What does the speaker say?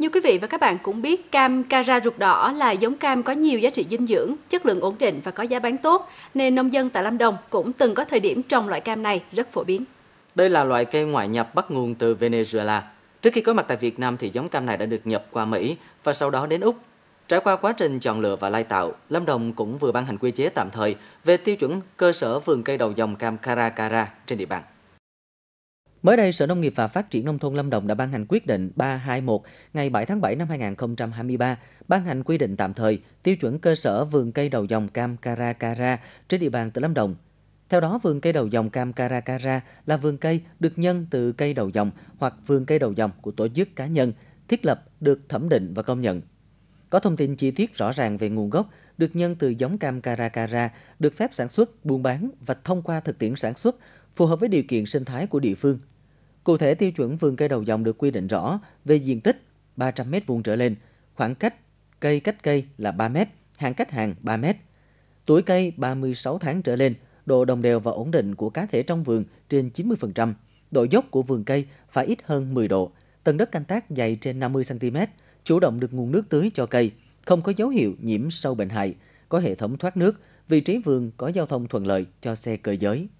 Như quý vị và các bạn cũng biết, cam cara ruột đỏ là giống cam có nhiều giá trị dinh dưỡng, chất lượng ổn định và có giá bán tốt, nên nông dân tại Lâm Đồng cũng từng có thời điểm trồng loại cam này rất phổ biến. Đây là loại cây ngoại nhập bắt nguồn từ Venezuela. Trước khi có mặt tại Việt Nam thì giống cam này đã được nhập qua Mỹ và sau đó đến Úc. Trải qua quá trình chọn lựa và lai tạo, Lâm Đồng cũng vừa ban hành quy chế tạm thời về tiêu chuẩn cơ sở vườn cây đầu dòng cam Caracara trên địa bàn. Mới đây, Sở Nông nghiệp và Phát triển Nông thôn Lâm Đồng đã ban hành quyết định 321 ngày 7 tháng 7 năm 2023, ban hành quy định tạm thời tiêu chuẩn cơ sở vườn cây đầu dòng cam Caracara trên địa bàn tỉnh Lâm Đồng. Theo đó, vườn cây đầu dòng cam Caracara là vườn cây được nhân từ cây đầu dòng hoặc vườn cây đầu dòng của tổ chức cá nhân, thiết lập được thẩm định và công nhận. Có thông tin chi tiết rõ ràng về nguồn gốc, được nhân từ giống cam Caracara, được phép sản xuất, buôn bán và thông qua thực tiễn sản xuất, phù hợp với điều kiện sinh thái của địa phương – Cụ thể tiêu chuẩn vườn cây đầu dòng được quy định rõ về diện tích 300 m vuông trở lên, khoảng cách cây cách cây là 3 m, hàng cách hàng 3 m. Tuổi cây 36 tháng trở lên, độ đồng đều và ổn định của cá thể trong vườn trên 90%, độ dốc của vườn cây phải ít hơn 10 độ, tầng đất canh tác dày trên 50 cm, chủ động được nguồn nước tưới cho cây, không có dấu hiệu nhiễm sâu bệnh hại, có hệ thống thoát nước, vị trí vườn có giao thông thuận lợi cho xe cơ giới.